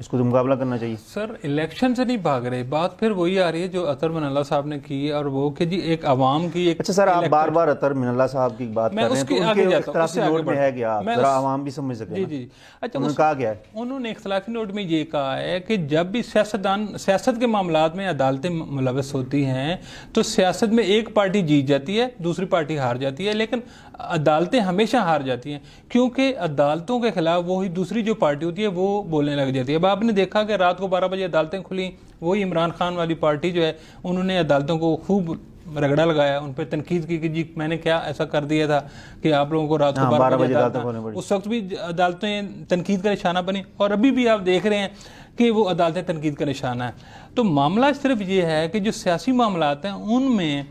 इसको तो मुकाबला करना चाहिए सर इलेक्शन से नहीं भाग रहे बात फिर वही आ रही है जो अतर मिनल्ला साहब ने की है और वो कि जी एक आवाम की एक अच्छा सर आप बार बार अतर मिनल्ला साहब की बात मैं कर रहे हैं तो उनके है क्या आवाम भी समझ सके जी जी अच्छा उन्होंने कहा गया उन्होंने इख्तलाफी नोट में ये कहा है कि जब भी सियासतदान सियासत के मामला में अदालतें मुलवस होती हैं तो सियासत में एक पार्टी जीत जाती है दूसरी पार्टी हार जाती है लेकिन अदालतें हमेशा हार जाती हैं क्योंकि अदालतों के खिलाफ वही दूसरी जो पार्टी होती है वो बोलने लग जाती है अब आपने देखा कि रात को बारह बजे अदालतें खुली वही इमरान खान वाली पार्टी जो है उन्होंने अदालतों को खूब रगड़ा लगाया उन पर तनकीद की कि जी मैंने क्या ऐसा कर दिया था कि आप लोगों को रात को हाँ, बारह बजे उस वक्त भी अदालतें तनकीद का निशाना बनी और अभी भी आप देख रहे हैं कि वो अदालतें तनकीद का निशाना है तो मामला सिर्फ ये है कि जो सियासी मामला हैं उनमें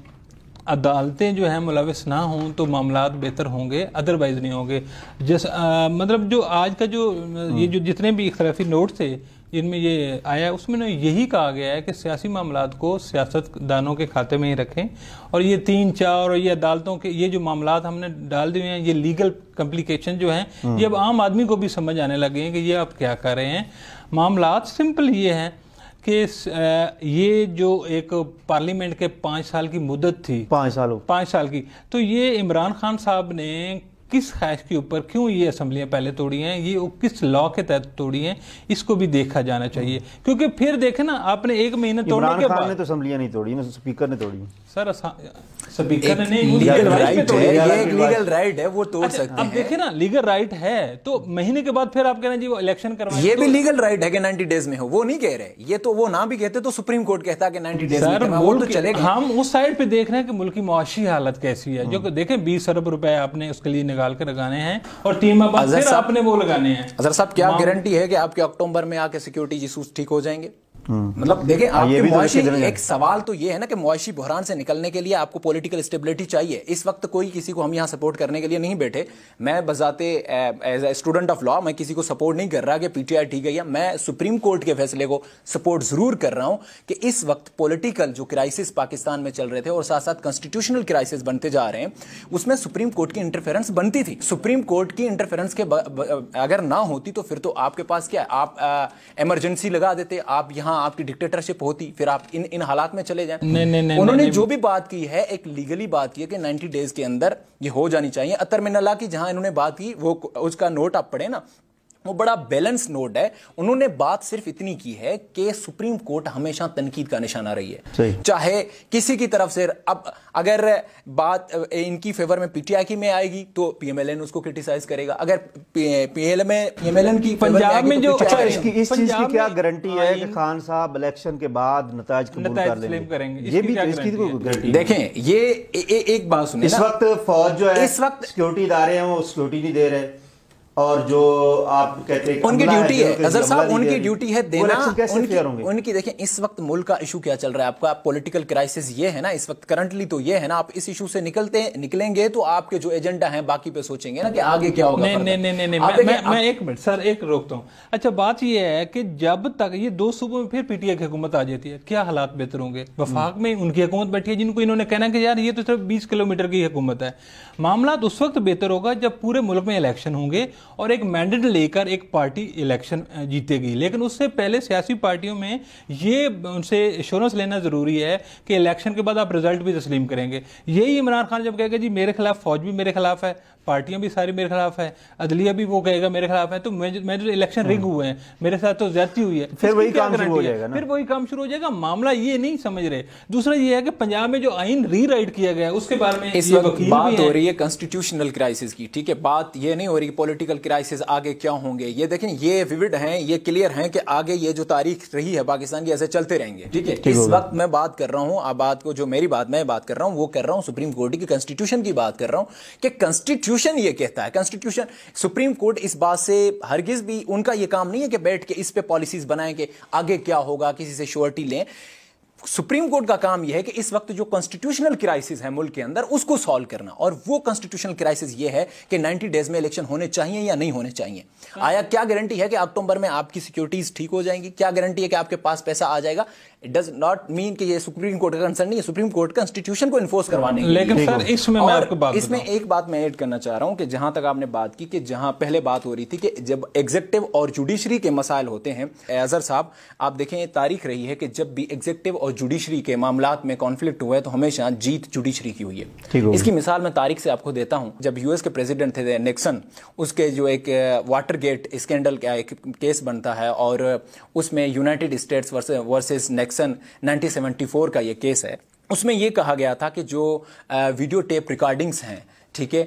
अदालतें जो हैं मुलविस ना हों तो मामला बेहतर होंगे अदरवाइज़ नहीं होंगे जिस आ, मतलब जो आज का जो ये हम्म। जो जितने भी इख्तलाफी नोट थे जिनमें ये आया उसमें ना यही कहा गया है कि सियासी मामला को सियासतदानों के खाते में ही रखें और ये तीन चार और ये अदालतों के ये जो मामला हमने डाल दिए हैं ये लीगल कम्प्लिकेशन जो हैं ये हम्म। अब आम आदमी को भी समझ आने लगे हैं कि ये आप क्या कर रहे हैं मामला सिंपल ये हैं के ये जो एक पार्लियामेंट के पांच साल की मुद्दत थी पांच साल पांच साल की तो ये इमरान खान साहब ने किस ख्वाहिश के ऊपर क्यों ये असम्बलियां पहले तोड़ी हैं ये किस लॉ के तहत तोड़ी हैं इसको भी देखा जाना चाहिए हम्म। क्योंकि फिर देखे ना आपने एक महीने तोड़ने के बाद तो असम्बलियां नहीं तोड़ी स्पीकर ने तोड़ी सर स्पीकर ने लीगल राइट है ये एक लीगल राइट है वो तोड़ अच्छा, सकते हैं अब देखिए ना लीगल राइट है तो महीने के बाद फिर आप कह रहे हैं जी वो इलेक्शन करवाएं ये भी लीगल तो- राइट है कि 90 डेज में हो वो नहीं कह रहे ये तो वो ना भी कहते तो सुप्रीम कोर्ट कहता कि 90 डेज वो तो चलेगा हम उस साइड पे देख रहे हैं कि मुल्क की हालत कैसी है जो देखें बीस अरब रुपए आपने उसके लिए निकाल कर लगाने हैं और टीम आपने वो लगाने हैं सर साहब क्या गारंटी है कि आपके अक्टूबर में आके सिक्योरिटी इशूज ठीक हो जाएंगे मतलब देखें हाँ, आपके तो मुआशी एक सवाल तो ये है ना कि मुआशी बहरान से निकलने के लिए आपको पॉलिटिकल स्टेबिलिटी चाहिए इस वक्त कोई किसी को हम यहाँ सपोर्ट करने के लिए नहीं बैठे मैं बजाते as a student of law मैं किसी को सपोर्ट नहीं कर रहा कि पीटीआई ठीक है या मैं सुप्रीम कोर्ट के फैसले को सपोर्ट जरूर कर रहा हूँ कि इस वक्त पोलिटिकल जो क्राइसिस पाकिस्तान में चल रहे थे और साथ साथ कॉन्स्टिट्यूशनल क्राइसिस बनते जा रहे हैं उसमें सुप्रीम कोर्ट की इंटरफेरेंस बनती थी सुप्रीम कोर्ट की इंटरफेरेंस के अगर ना होती तो फिर तो आपके पास क्या आप इमरजेंसी लगा देते आप यहाँ वहाँ आपकी डिक्टेटरशिप होती फिर आप इन इन हालात में चले जाए नहीं नहीं नहीं उन्होंने जो भी बात की है एक लीगली बात की है कि 90 डेज के अंदर ये हो जानी चाहिए अतर मिनला की जहां इन्होंने बात की वो उसका नोट आप पढ़े ना वो बड़ा बैलेंस नोट है उन्होंने बात सिर्फ इतनी की है कि सुप्रीम कोर्ट हमेशा तनकीद का निशाना रही है चाहे किसी की तरफ से अब अगर बात इनकी फेवर में पीटीआई की में आएगी तो पीएमएलएन उसको क्रिटिसाइज करेगा अगर तो पीएमएलएन अच्छा, की पंजाब में जो अच्छा इसकी इस चीज की क्या गारंटी है कि खान साहब इलेक्शन के बाद नताज कबूल कर लेंगे तो तो देखें ये एक बात सुनिए इस वक्त फौज जो है इस वक्त सिक्योरिटी इदारे हैं वो सिक्योरिटी नहीं दे रहे और जो आप कहते हैं उनकी ड्यूटी है अजहर साहब उनकी ड्यूटी है देना उनकी, उनकी देखें इस वक्त मुल्क का इशू क्या चल रहा है आपका पॉलिटिकल क्राइसिस ये है ना इस वक्त करंटली तो ये है ना आप इस इशू से निकलते निकलेंगे तो आपके जो एजेंडा है बाकी पे सोचेंगे ना कि आगे क्या होगा नहीं नहीं नहीं नहीं मैं एक मिनट सर एक रोकता हूँ अच्छा बात यह है कि जब तक ये दो सूबों में फिर पीटीआई की हुकूमत आ जाती है क्या हालात बेहतर होंगे वफाक में उनकी हुकूमत बैठी है जिनको इन्होंने कहना कि यार ये तो सिर्फ बीस किलोमीटर की हुकूमत है मामला तो उस वक्त बेहतर होगा जब पूरे मुल्क में इलेक्शन होंगे और एक मैंडेट लेकर एक पार्टी इलेक्शन जीतेगी लेकिन उससे पहले सियासी पार्टियों में ये उनसे इश्योरेंस लेना ज़रूरी है कि इलेक्शन के बाद आप रिजल्ट भी तस्लीम करेंगे यही इमरान खान जब कहेगा जी मेरे खिलाफ फौज भी मेरे खिलाफ है पार्टियां भी सारी मेरे खिलाफ है अदलिया भी वो कहेगा मेरे खिलाफ है तो मैं जो इलेक्शन हम्म। रिग हुए हैं मेरे साथ तो ज्यादा हुई है फिर वही काम शुरू हो जाएगा फिर वही काम शुरू हो जाएगा मामला ये नहीं समझ रहे दूसरा ये है कि पंजाब में जो आइन रीराइट किया गया उसके बारे में इस वक्त बात हो रही है कॉन्स्टिट्यूशनल क्राइसिस की ठीक है बात ये नहीं हो रही पोलिटिकल क्राइसिस आगे क्या होंगे ये देखें ये विविड है ये क्लियर है कि आगे ये जो तारीख रही है पाकिस्तान की ऐसे चलते रहेंगे ठीक है इस वक्त मैं बात कर रहा हूँ आप बात को जो मेरी बात मैं बात कर रहा हूँ वो कर रहा हूँ सुप्रीम कोर्ट की कॉन्स्टिट्यूशन की बात कर रहा हूँ कि कॉन्स्टिट्यूशन कॉन्स्टिट्यूशन ये कहता है कॉन्स्टिट्यूशन सुप्रीम कोर्ट इस बात से हरगिज भी उनका ये काम नहीं है कि बैठ के इस पे पॉलिसीज बनाएं कि आगे क्या होगा किसी से श्योरिटी लें सुप्रीम कोर्ट का काम यह है कि इस वक्त जो कॉन्स्टिट्यूशनल क्राइसिस है मुल्क के अंदर उसको सॉल्व करना और वो कॉन्स्टिट्यूशनल क्राइसिस ये है कि 90 डेज में इलेक्शन होने चाहिए या नहीं होने चाहिए आया क्या गारंटी है कि अक्टूबर में आपकी सिक्योरिटीज ठीक हो जाएंगी क्या गारंटी है कि आपके पास पैसा आ जाएगा इट डज नॉट मीन कि ये सुप्रीम कोर्ट का कंसर्न नहीं है सुप्रीम कोर्ट कॉन्स्टिट्यूशन को इन्फोर्स करवाने लेकिन सर इसमें मैं आपको बात इसमें एक बात मैं ऐड करना चाह रहा हूं कि जहां तक आपने बात की कि जहां पहले बात हो रही थी कि जब एग्जेक्टिव और जुडिशरी के मसाइल होते हैं एजर साहब आप देखें ये तारीख रही है कि जब भी एग्जेक्टिव और जुडिशरी के मामला में कॉन्फ्लिक्ट हुआ है तो हमेशा जीत जुडिशरी की हुई है इसकी मिसाल मैं तारीख से आपको देता हूँ जब यूएस के प्रेसिडेंट थे निक्सन उसके जो एक वाटर गेट स्कैंडल का एक केस बनता है और उसमें यूनाइटेड स्टेट्स वर्सेज सेक्शन 1974 का ये केस है उसमें ये कहा गया था कि जो वीडियो टेप रिकॉर्डिंग्स हैं ठीक है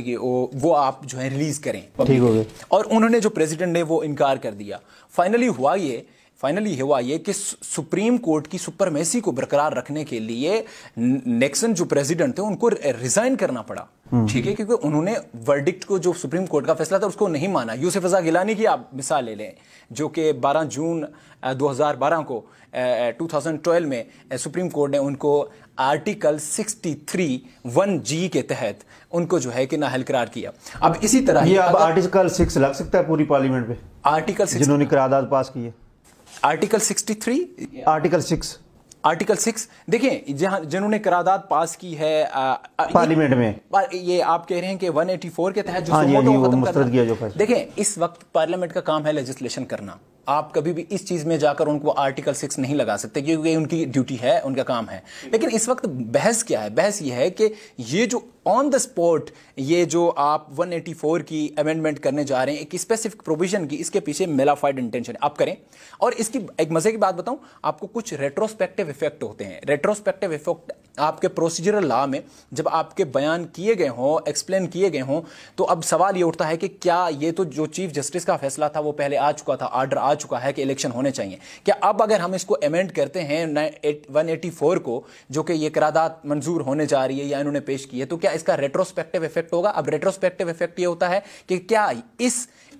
ये वो, वो आप जो है रिलीज करें ठीक हो गए और उन्होंने जो प्रेसिडेंट ने वो इनकार कर दिया फाइनली हुआ ये फाइनली हुआ ये कि सुप्रीम कोर्ट की सुपरमेसी को बरकरार रखने के लिए नेक्सन जो प्रेसिडेंट थे उनको रिजाइन करना पड़ा हम्म। ठीक है क्योंकि उन्होंने वर्डिक्ट को जो सुप्रीम कोर्ट का फैसला था उसको नहीं माना यूसुफ रजा गिलानी की आप मिसाल ले लें जो कि 12 जून 2012 को 2012 में सुप्रीम कोर्ट ने उनको आर्टिकल 63 वन जी के तहत उनको जो है कि नाहल करार किया अब इसी तरह ये अब आर्टिकल सिक्स लग सकता है पूरी पार्लियामेंट में आर्टिकल जिन्होंने करारदाद पास किए article 63 article six article six देखें जहां जिन्होंने करारदाद पास की है पार्लियामेंट में ये आप कह रहे हैं कि 184 के तहत जो हाँ, जी, हाँ जी, वो खत्म किया जो देखें इस वक्त पार्लियामेंट का काम है लेजिस्लेशन करना आप कभी भी इस चीज़ में जाकर उनको आर्टिकल सिक्स नहीं लगा सकते क्योंकि उनकी ड्यूटी है उनका काम है लेकिन इस वक्त बहस क्या है बहस यह है कि ये जो ऑन द स्पॉट ये जो आप 184 की अमेंडमेंट करने जा रहे हैं एक स्पेसिफिक प्रोविजन की इसके पीछे मेलाफाइड इंटेंशन आप करें और इसकी एक मज़े की बात बताऊं आपको कुछ रेट्रोस्पेक्टिव इफेक्ट होते हैं रेट्रोस्पेक्टिव इफेक्ट आपके प्रोसीजरल लॉ में जब आपके बयान किए गए हों एक्सप्लेन किए गए हों तो अब सवाल ये उठता है कि क्या ये तो जो चीफ जस्टिस का फैसला था वो पहले आ चुका था आर्डर आ चुका है कि इलेक्शन होने चाहिए क्या अब अगर हम इसको अमेंड करते हैं वन एटी फोर को जो कि ये करादात मंजूर होने जा रही है या इन्होंने पेश की है तो क्या इसका रेट्रोस्पेक्टिव इफेक्ट होगा अब रेट्रोस्पेक्टिव इफेक्ट ये होता है कि क्या इस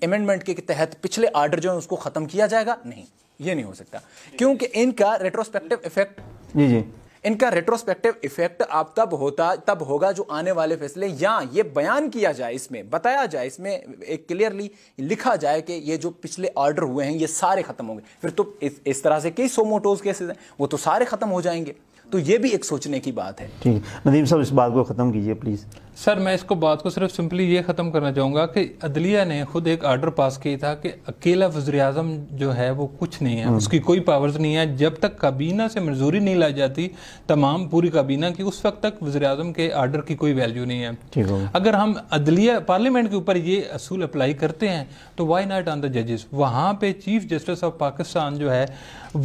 अमेंडमेंट के तहत पिछले आर्डर जो है उसको खत्म किया जाएगा नहीं ये नहीं हो सकता क्योंकि इनका रेट्रोस्पेक्टिव इफेक्ट जी जी इनका रेट्रोस्पेक्टिव इफेक्ट आप तब होता तब होगा जो आने वाले फैसले या ये बयान किया जाए इसमें बताया जाए इसमें एक क्लियरली लिखा जाए कि ये जो पिछले ऑर्डर हुए हैं ये सारे खत्म होंगे फिर तो इस, इस तरह से कई सोमोटोज केसेस हैं वो तो सारे खत्म हो जाएंगे तो ये भी एक सोचने की बात है ठीक नदीम साहब इस बात को ख़त्म कीजिए प्लीज़ सर मैं इसको बात को सिर्फ सिंपली ये ख़त्म करना चाहूँगा कि अदलिया ने खुद एक आर्डर पास किया था कि अकेला वजर अजम जो है वो कुछ नहीं है हम्म। उसकी कोई पावर्स नहीं है जब तक काबीना से मंजूरी नहीं लाई जाती तमाम पूरी काबीना की उस वक्त तक वजर अजम के आर्डर की कोई वैल्यू नहीं है अगर हम अदलिया पार्लियामेंट के ऊपर ये असूल अप्लाई करते हैं तो वाई नाट ऑन द जजेस वहाँ पे चीफ जस्टिस ऑफ पाकिस्तान जो है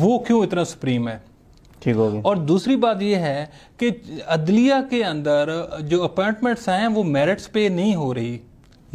वो क्यों इतना सुप्रीम है ठीक हो गया और दूसरी बात यह है कि अदलिया के अंदर जो अपॉइंटमेंट्स हैं वो मेरिट्स पे नहीं हो रही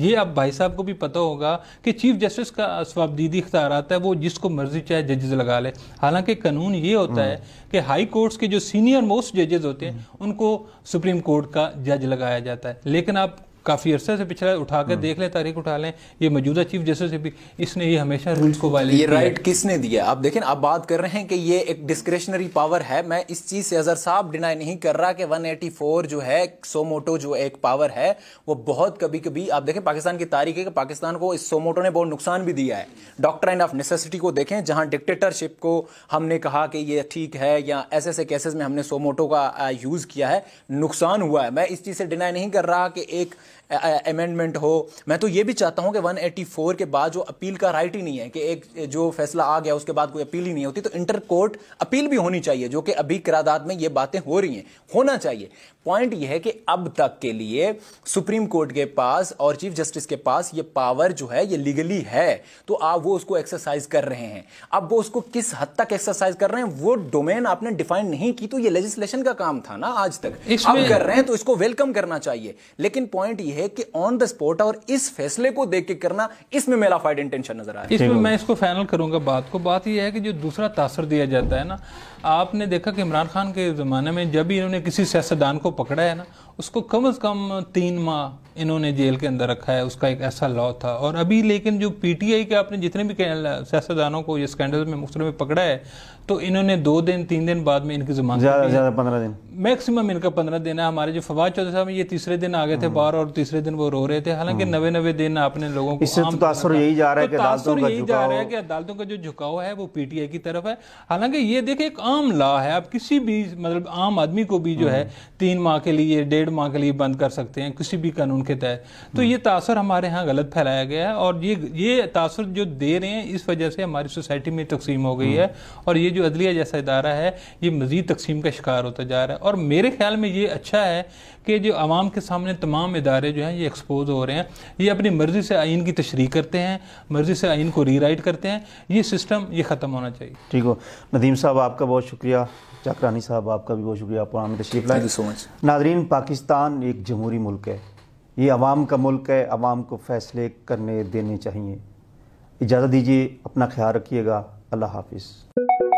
ये आप भाई साहब को भी पता होगा कि चीफ जस्टिस का स्वाबदीदी इख्तार है वो जिसको मर्जी चाहे जजेस लगा ले हालांकि कानून ये होता है हम्म। कि हाई कोर्ट्स के जो सीनियर मोस्ट जजेस होते हैं हम्म। उनको सुप्रीम कोर्ट का जज लगाया जाता है लेकिन आप काफ़ी अरसे से पिछला उठा कर हम्म। देख लें तारीख उठा लें ये मौजूदा चीफ जस्टिस भी इसने ये हमेशा रूल्स को वायलेट ये राइट किसने दिया आप देखें आप बात कर रहे हैं कि ये एक डिस्क्रिशनरी पावर है मैं इस चीज़ से अजहर साहब डिनाई नहीं कर रहा कि 184 जो है सोमोटो जो एक पावर है वो बहुत कभी कभी आप देखें पाकिस्तान की तारीख है कि पाकिस्तान को इस सोमोटो ने बहुत नुकसान भी दिया है डॉक्ट्राइन ऑफ नेसेसिटी को देखें जहाँ डिक्टेटरशिप को हमने कहा कि ये ठीक है या ऐसे ऐसे केसेस में हमने सोमोटो का यूज़ किया है नुकसान हुआ है मैं इस चीज़ से डिनाई नहीं कर रहा कि एक अमेंडमेंट हो मैं तो ये भी चाहता हूँ कि 184 के बाद जो अपील का राइट ही नहीं है कि एक जो फैसला आ गया उसके बाद कोई अपील ही नहीं होती तो इंटर कोर्ट अपील भी होनी चाहिए जो कि अभी करादात में ये बातें हो रही हैं होना चाहिए पॉइंट यह है कि अब तक के लिए सुप्रीम कोर्ट के पास और चीफ जस्टिस के पास ये पावर जो है ये लीगली है तो आप वो उसको एक्सरसाइज कर रहे हैं अब वो उसको किस हद तक एक्सरसाइज कर रहे हैं वो डोमेन आपने डिफाइन नहीं की तो ये लेजिस्लेशन का काम था ना आज तक अब कर रहे हैं तो इसको वेलकम करना चाहिए लेकिन पॉइंट यह है कि ऑन द स्पॉट और इस फैसले को देख के करना इसमें मेरा फाइड इंटेंशन नजर आया इसमें मैं इसको फाइनल करूंगा बात को बात यह है कि जो दूसरा तासर दिया जाता है ना आपने देखा कि इमरान खान के ज़माने में जब भी इन्होंने किसी सियासतदान को पकड़ा है ना उसको कम से कम तीन माह इन्होंने जेल के अंदर रखा है उसका एक ऐसा लॉ था और अभी लेकिन जो पीटीआई के आपने जितने भी सियासतदानों को ये स्कैंडल में मुख्तर में पकड़ा है तो इन्होंने दो दिन तीन दिन बाद में इनकी जमानत ज़्यादा ज़्यादा पंद्रह दिन मैक्सिमम इनका पंद्रह दिन है हमारे जो फवाद चौधरी साहब ये तीसरे दिन आ गए थे हम्म। बार और तीसरे दिन वो रो रहे थे हालांकि हम्म। नवे नवे दिन आपने लोगों को इससे तो यही जा रहा है तो कि यही जा रहा है कि अदालतों का जो झुकाव है वो पीटीआई की तरफ है हालांकि ये देखे एक आम ला है आप किसी भी मतलब आम आदमी को भी जो हम्म। है तीन माह के लिए डेढ़ डेढ़ माह के लिए बंद कर सकते हैं किसी भी कानून के तहत तो ये तासर हमारे यहाँ गलत फैलाया गया है और ये ये तासर जो दे रहे हैं इस वजह से हमारी सोसाइटी में तकसीम हो गई है हम्म। और ये जो अदलिया जैसा इदारा है ये मजीद तकसीम का शिकार होता जा रहा है और मेरे ख्याल में ये अच्छा है कि जो आवाम के सामने तमाम इदारे जो हैं ये एक्सपोज हो रहे हैं ये अपनी मर्ज़ी से आइन की तशरी करते हैं मर्ज़ी से आइन को रीराइट करते हैं ये सिस्टम ये ख़त्म होना चाहिए ठीक हो नदीम साहब आपका बहुत शुक्रिया चाकरानी साहब आपका भी बहुत शुक्रिया आप हमें तशरीफ लाए सो मच नादरीन पाकिस्तान एक जमहूरी मुल्क है ये आवाम का मुल्क है आवाम को फैसले करने देने चाहिए इजाज़त दीजिए अपना ख्याल रखिएगा अल्लाह हाफिज़